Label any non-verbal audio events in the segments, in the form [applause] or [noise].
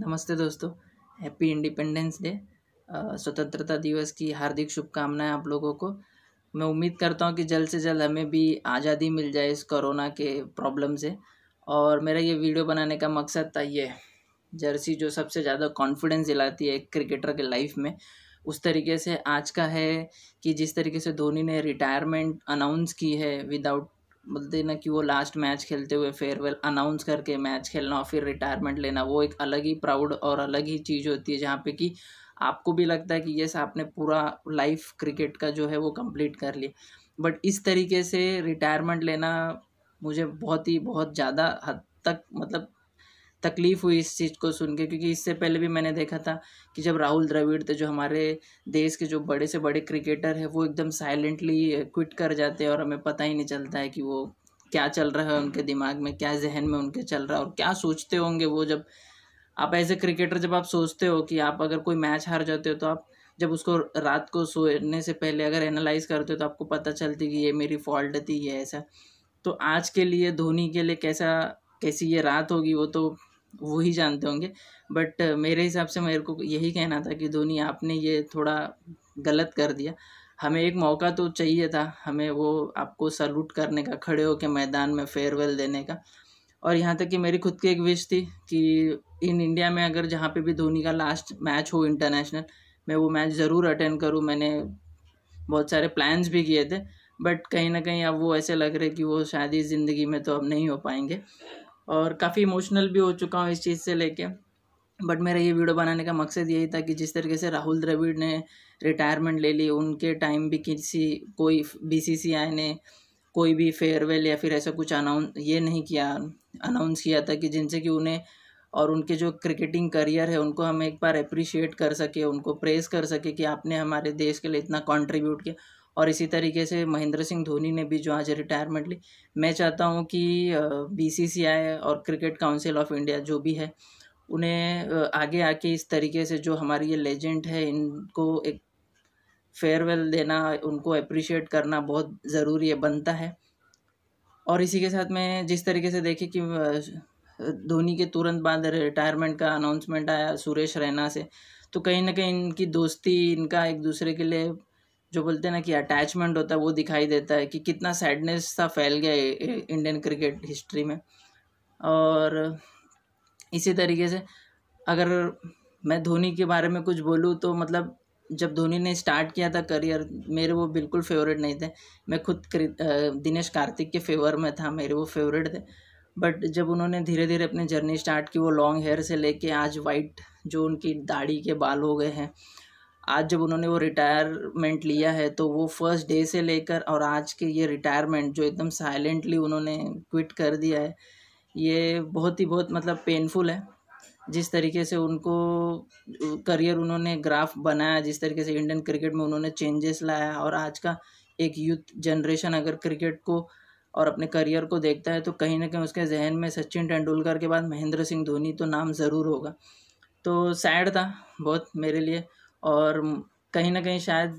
नमस्ते दोस्तों happy independence day स्वतंत्रता दिवस की हार्दिक शुभकामनाएं आप लोगों को मैं उम्मीद करता हूं कि जल्द से जल्द हमें भी आज़ादी मिल जाए इस कोरोना के प्रॉब्लम से और मेरा ये वीडियो बनाने का मकसद था ये जर्सी जो सबसे ज़्यादा कॉन्फिडेंस दिलाती है एक क्रिकेटर के लाइफ में उस तरीके से आज का है कि जिस तरीके से धोनी ने रिटायरमेंट अनाउंस की है विदाउट बोलते मतलब ना कि वो लास्ट मैच खेलते हुए फेयरवेल अनाउंस करके मैच खेलना और फिर रिटायरमेंट लेना वो एक अलग ही प्राउड और अलग ही चीज़ होती है जहाँ पे कि आपको भी लगता है कि यस आपने पूरा लाइफ क्रिकेट का जो है वो कंप्लीट कर लिया बट इस तरीके से रिटायरमेंट लेना मुझे बहुत ही बहुत ज़्यादा हद तक मतलब तकलीफ़ हुई इस चीज़ को सुन के क्योंकि इससे पहले भी मैंने देखा था कि जब राहुल द्रविड़ थे जो हमारे देश के जो बड़े से बड़े क्रिकेटर हैं वो एकदम साइलेंटली क्विट कर जाते हैं और हमें पता ही नहीं चलता है कि वो क्या चल रहा है उनके दिमाग में क्या जहन में उनके चल रहा है और क्या सोचते होंगे वो जब आप एज ए क्रिकेटर जब आप सोचते हो कि आप अगर कोई मैच हार जाते हो तो आप जब उसको रात को सोने से पहले अगर एनालाइज करते हो तो आपको पता चलती कि ये मेरी फॉल्ट थी ये ऐसा तो आज के लिए धोनी के लिए कैसा कैसी ये रात होगी वो तो वो ही जानते होंगे बट uh, मेरे हिसाब से मेरे को यही कहना था कि धोनी आपने ये थोड़ा गलत कर दिया हमें एक मौका तो चाहिए था हमें वो आपको सल्यूट करने का खड़े होकर मैदान में फेयरवेल देने का और यहाँ तक कि मेरी खुद की एक विश थी कि इन इंडिया में अगर जहाँ पे भी धोनी का लास्ट मैच हो इंटरनेशनल मैं वो मैच ज़रूर अटेंड करूँ मैंने बहुत सारे प्लान्स भी किए थे बट कहीं ना कहीं अब वो ऐसे लग रहे कि वो शायद ही ज़िंदगी में तो अब नहीं हो पाएंगे और काफ़ी इमोशनल भी हो चुका हूँ इस चीज़ से लेके बट मेरा ये वीडियो बनाने का मकसद यही था कि जिस तरीके से राहुल द्रविड़ ने रिटायरमेंट ले ली उनके टाइम भी किसी कोई बीसीसीआई ने कोई भी फेयरवेल या फिर ऐसा कुछ अनाउंस ये नहीं किया अनाउंस किया था कि जिनसे कि उन्हें और उनके जो क्रिकेटिंग करियर है उनको हम एक बार अप्रिशिएट कर सके उनको प्रेस कर सके कि आपने हमारे देश के लिए इतना कंट्रीब्यूट किया और इसी तरीके से महेंद्र सिंह धोनी ने भी जो आज रिटायरमेंट ली मैं चाहता हूँ कि बीसीसीआई और क्रिकेट काउंसिल ऑफ इंडिया जो भी है उन्हें आगे आके इस तरीके से जो हमारी ये लेजेंड है इनको एक फेयरवेल देना उनको अप्रिशिएट करना बहुत ज़रूरी है बनता है और इसी के साथ मैं जिस तरीके से देखे कि धोनी के तुरंत बाद रिटायरमेंट का अनाउंसमेंट आया सुरेश रैना से तो कहीं ना कहीं इनकी दोस्ती इनका एक दूसरे के लिए जो बोलते हैं ना कि अटैचमेंट होता है वो दिखाई देता है कि कितना सैडनेस था फैल गया इंडियन क्रिकेट हिस्ट्री में और इसी तरीके से अगर मैं धोनी के बारे में कुछ बोलूँ तो मतलब जब धोनी ने स्टार्ट किया था करियर मेरे वो बिल्कुल फेवरेट नहीं थे मैं खुद दिनेश कार्तिक के फेवर में था मेरे वो फेवरेट थे बट जब उन्होंने धीरे धीरे अपनी जर्नी स्टार्ट की वो लॉन्ग हेयर से लेके आज वाइट जो उनकी दाढ़ी के बाल हो गए हैं आज जब उन्होंने वो रिटायरमेंट लिया है तो वो फर्स्ट डे से लेकर और आज के ये रिटायरमेंट जो एकदम साइलेंटली उन्होंने क्विट कर दिया है ये बहुत ही बहुत मतलब पेनफुल है जिस तरीके से उनको करियर उन्होंने ग्राफ बनाया जिस तरीके से इंडियन क्रिकेट में उन्होंने चेंजेस लाया और आज का एक यूथ जनरेशन अगर क्रिकेट को और अपने करियर को देखता है तो कहीं ना कहीं उसके जहन में सचिन तेंदुलकर के बाद महेंद्र सिंह धोनी तो नाम ज़रूर होगा तो सैड था बहुत मेरे लिए और कहीं ना कहीं शायद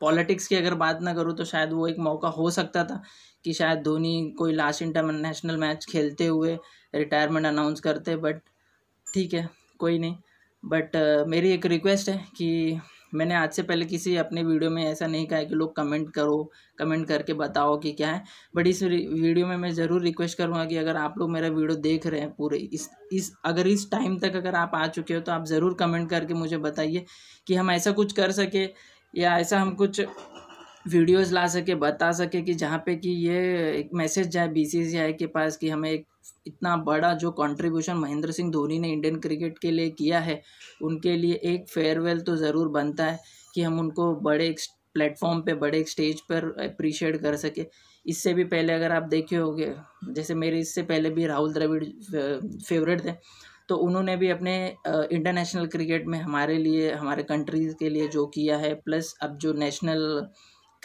पॉलिटिक्स की अगर बात ना करूँ तो शायद वो एक मौका हो सकता था कि शायद धोनी कोई लास्ट इंटरनेशनल मैच खेलते हुए रिटायरमेंट अनाउंस करते बट ठीक है कोई नहीं बट मेरी एक रिक्वेस्ट है कि मैंने आज से पहले किसी अपने वीडियो में ऐसा नहीं कहा कि लोग कमेंट करो कमेंट करके बताओ कि क्या है बट इस वीडियो में मैं ज़रूर रिक्वेस्ट करूँगा कि अगर आप लोग मेरा वीडियो देख रहे हैं पूरे इस इस अगर इस टाइम तक अगर आप आ चुके हो तो आप ज़रूर कमेंट करके मुझे बताइए कि हम ऐसा कुछ कर सके या ऐसा हम कुछ वीडियोज़ ला सके बता सके कि जहाँ पे कि ये एक मैसेज जाए बी के पास कि हमें एक इतना बड़ा जो कंट्रीब्यूशन महेंद्र सिंह धोनी ने इंडियन क्रिकेट के लिए किया है उनके लिए एक फेयरवेल तो ज़रूर बनता है कि हम उनको बड़े प्लेटफॉर्म पे बड़े स्टेज पर अप्रिशिएट कर सके इससे भी पहले अगर आप देखे होगे जैसे मेरे इससे पहले भी राहुल द्रविड़ फेवरेट थे तो उन्होंने भी अपने इंटरनेशनल क्रिकेट में हमारे लिए हमारे कंट्रीज़ के लिए जो किया है प्लस अब जो नेशनल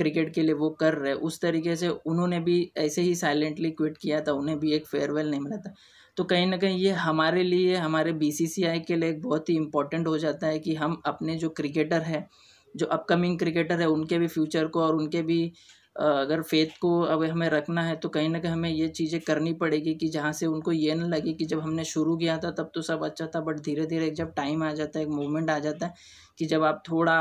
क्रिकेट के लिए वो कर रहे उस तरीके से उन्होंने भी ऐसे ही साइलेंटली क्विट किया था उन्हें भी एक फेयरवेल नहीं मिला था तो कहीं ना कहीं ये हमारे लिए हमारे बीसीसीआई के लिए एक बहुत ही इम्पोर्टेंट हो जाता है कि हम अपने जो क्रिकेटर है जो अपकमिंग क्रिकेटर है उनके भी फ्यूचर को और उनके भी अगर फेथ को अब हमें रखना है तो कहीं ना कहीं हमें ये चीज़ें करनी पड़ेगी कि जहाँ से उनको ये ना लगे कि जब हमने शुरू किया था तब तो सब अच्छा था बट धीरे धीरे एक जब टाइम आ जाता है एक मूवमेंट आ जाता है कि जब आप थोड़ा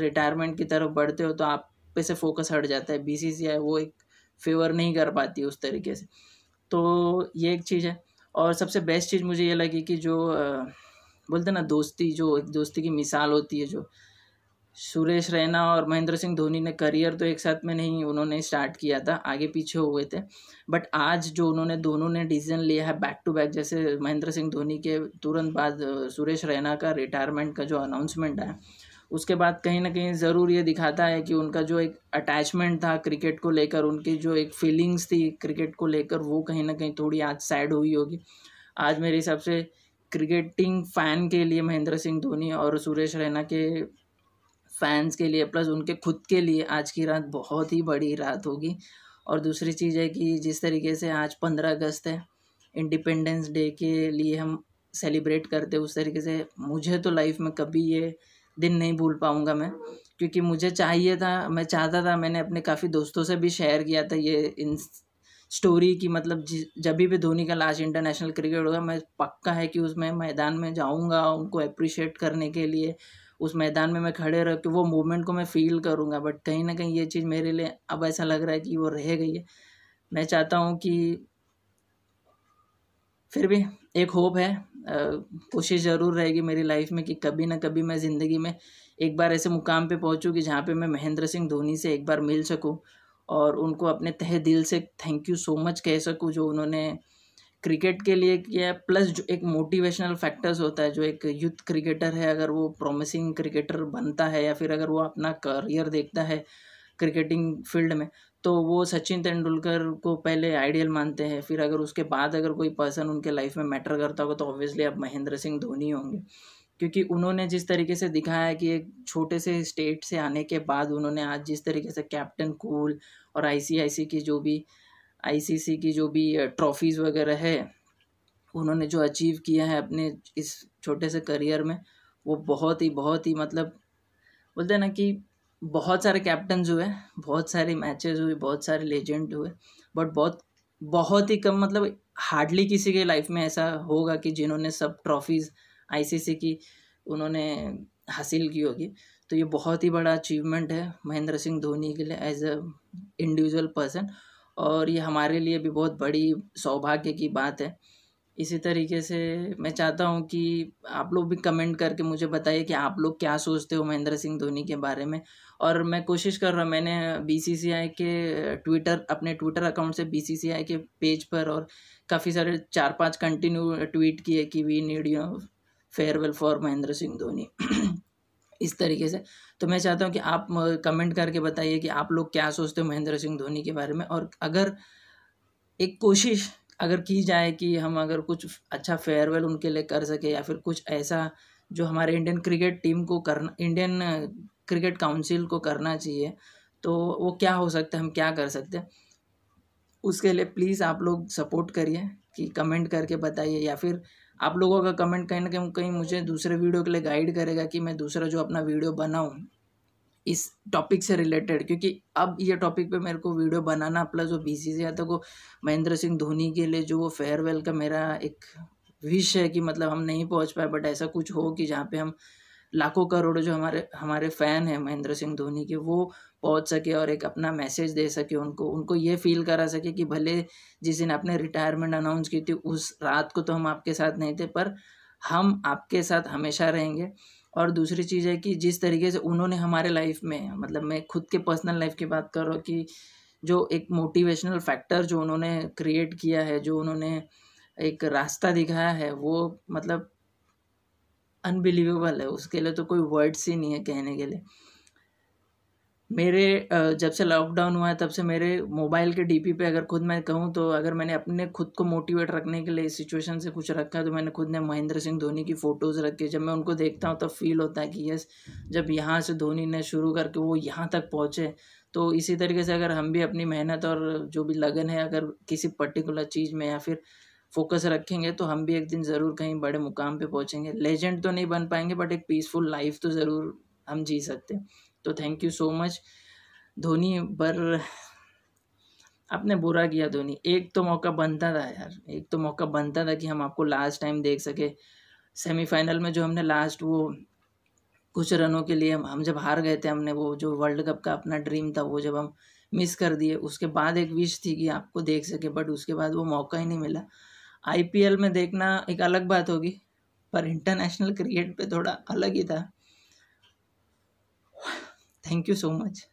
रिटायरमेंट की तरफ बढ़ते हो तो आप पे से फोकस हट जाता है बी वो एक फेवर नहीं कर पाती उस तरीके से तो ये एक चीज़ है और सबसे बेस्ट चीज़ मुझे ये लगी कि जो बोलते ना दोस्ती जो एक दोस्ती की मिसाल होती है जो सुरेश रैना और महेंद्र सिंह धोनी ने करियर तो एक साथ में नहीं उन्होंने स्टार्ट किया था आगे पीछे हुए थे बट आज जो उन्होंने दोनों ने डिसीजन लिया है बैक टू बैक जैसे महेंद्र सिंह धोनी के तुरंत बाद सुरेश रैना का रिटायरमेंट का जो अनाउंसमेंट आया उसके बाद कहीं ना कहीं ज़रूर ये दिखाता है कि उनका जो एक अटैचमेंट था क्रिकेट को लेकर उनकी जो एक फीलिंग्स थी क्रिकेट को लेकर वो कहीं ना कहीं थोड़ी आज सैड हुई होगी आज मेरे हिसाब से क्रिकेटिंग फ़ैन के लिए महेंद्र सिंह धोनी और सुरेश रैना के फैंस के लिए प्लस उनके खुद के लिए आज की रात बहुत ही बड़ी रात होगी और दूसरी चीज़ है कि जिस तरीके से आज पंद्रह अगस्त है इंडिपेंडेंस डे के लिए हम सेलिब्रेट करते उस तरीके से मुझे तो लाइफ में कभी ये दिन नहीं भूल पाऊँगा मैं क्योंकि मुझे चाहिए था मैं चाहता था मैंने अपने काफ़ी दोस्तों से भी शेयर किया था ये इन स्टोरी की मतलब जब भी धोनी का लास्ट इंटरनेशनल क्रिकेट होगा मैं पक्का है कि उसमें मैदान में जाऊंगा उनको अप्रिशिएट करने के लिए उस मैदान में मैं खड़े रह के वो मूवमेंट को मैं फील करूँगा बट कहीं ना कहीं ये चीज़ मेरे लिए अब ऐसा लग रहा है कि वो रह गई है मैं चाहता हूँ कि फिर भी एक होप है कोशिश ज़रूर रहेगी मेरी लाइफ में कि कभी ना कभी मैं ज़िंदगी में एक बार ऐसे मुकाम पे पहुँचूँ कि जहाँ पे मैं महेंद्र सिंह धोनी से एक बार मिल सकूँ और उनको अपने तहे दिल से थैंक यू सो मच कह सकूँ जो उन्होंने क्रिकेट के लिए किया प्लस जो एक मोटिवेशनल फैक्टर्स होता है जो एक यूथ क्रिकेटर है अगर वो प्रोमिसिंग क्रिकेटर बनता है या फिर अगर वो अपना करियर देखता है क्रिकेटिंग फील्ड में तो वो सचिन तेंदुलकर को पहले आइडियल मानते हैं फिर अगर उसके बाद अगर कोई पर्सन उनके लाइफ में मैटर करता होगा तो ऑब्वियसली आप महेंद्र सिंह धोनी होंगे क्योंकि उन्होंने जिस तरीके से दिखाया कि एक छोटे से स्टेट से आने के बाद उन्होंने आज जिस तरीके से कैप्टन कूल और आईसीआईसी की जो भी आईसीसी की जो भी ट्रॉफीज़ वगैरह है उन्होंने जो अचीव किया है अपने इस छोटे से करियर में वो बहुत ही बहुत ही मतलब बोलते हैं ना कि बहुत सारे कैप्टन हुए बहुत सारे मैचेस हुए बहुत सारे लेजेंड हुए बट बहुत बहुत ही कम मतलब हार्डली किसी के लाइफ में ऐसा होगा कि जिन्होंने सब ट्रॉफीज़ आईसीसी की उन्होंने हासिल की होगी तो ये बहुत ही बड़ा अचीवमेंट है महेंद्र सिंह धोनी के लिए एज अ इंडिविजुअल पर्सन और ये हमारे लिए भी बहुत बड़ी सौभाग्य की बात है इसी तरीके से मैं चाहता हूँ कि आप लोग भी कमेंट करके मुझे बताइए कि आप लोग क्या सोचते हो महेंद्र सिंह धोनी के बारे में और मैं कोशिश कर रहा हूँ मैंने बीसीसीआई के ट्विटर अपने ट्विटर अकाउंट से बीसीसीआई के पेज पर और काफ़ी सारे चार पांच कंटिन्यू ट्वीट किए कि we need you farewell for Mahendra Singh Dhoni [clears throat] इस तरीके से तो मैं चाहता हूँ कि आप कमेंट करके बताइए कि आप लोग क्या सोचते हो महेंद्र सिंह धोनी के बारे में और अगर एक कोशिश अगर की जाए कि हम अगर कुछ अच्छा फेयरवेल उनके लिए कर सके या फिर कुछ ऐसा जो हमारे इंडियन क्रिकेट टीम को करना इंडियन क्रिकेट काउंसिल को करना चाहिए तो वो क्या हो सकता है हम क्या कर सकते हैं उसके लिए प्लीज़ आप लोग सपोर्ट करिए कि कमेंट करके बताइए या फिर आप लोगों का कमेंट कहीं ना कहीं कहीं मुझे दूसरे वीडियो के लिए गाइड करेगा कि मैं दूसरा जो अपना वीडियो बनाऊँ इस टॉपिक से रिलेटेड क्योंकि अब ये टॉपिक पे मेरे को वीडियो बनाना प्लस वो बी सी आता को महेंद्र सिंह धोनी के लिए जो वो फेयरवेल का मेरा एक विश है कि मतलब हम नहीं पहुंच पाए बट ऐसा कुछ हो कि जहाँ पे हम लाखों करोड़ जो हमारे हमारे फ़ैन हैं महेंद्र सिंह धोनी के वो पहुंच सके और एक अपना मैसेज दे सके उनको उनको ये फील करा सके कि भले जिस दिन आपने रिटायरमेंट अनाउंस की थी उस रात को तो हम आपके साथ नहीं थे पर हम आपके साथ हमेशा रहेंगे और दूसरी चीज़ है कि जिस तरीके से उन्होंने हमारे लाइफ में मतलब मैं खुद के पर्सनल लाइफ की बात कर रहा हूँ कि जो एक मोटिवेशनल फैक्टर जो उन्होंने क्रिएट किया है जो उन्होंने एक रास्ता दिखाया है वो मतलब अनबिलीवेबल है उसके लिए तो कोई वर्ड्स ही नहीं है कहने के लिए मेरे जब से लॉकडाउन हुआ है तब से मेरे मोबाइल के डीपी पे अगर खुद मैं कहूँ तो अगर मैंने अपने खुद को मोटिवेट रखने के लिए इस सिचुएशन से कुछ रखा है तो मैंने खुद ने महेंद्र सिंह धोनी की फ़ोटोज़ रखी जब मैं उनको देखता हूँ तब तो फील होता है कि यस जब यहाँ से धोनी ने शुरू करके वो यहाँ तक पहुँचे तो इसी तरीके से अगर हम भी अपनी मेहनत और जो भी लगन है अगर किसी पर्टिकुलर चीज़ में या फिर फोकस रखेंगे तो हम भी एक दिन ज़रूर कहीं बड़े मुकाम पे पहुँचेंगे लेजेंड तो नहीं बन पाएंगे बट एक पीसफुल लाइफ तो ज़रूर हम जी सकते हैं तो thank you so much Dhoni पर आपने बुरा किया धोनी एक तो मौका बनता था यार एक तो मौका बनता था कि हम आपको लास्ट टाइम देख सके सेमीफाइनल में जो हमने लास्ट वो कुछ रनों के लिए हम जब हार गए थे हमने वो जो वर्ल्ड कप का अपना ड्रीम था वो जब हम मिस कर दिए उसके बाद एक विश थी कि आपको देख सके बट उसके बाद वो मौका ही नहीं मिला आईपीएल में देखना एक अलग बात होगी पर इंटरनेशनल क्रिकेट पे थोड़ा अलग ही था thank you so much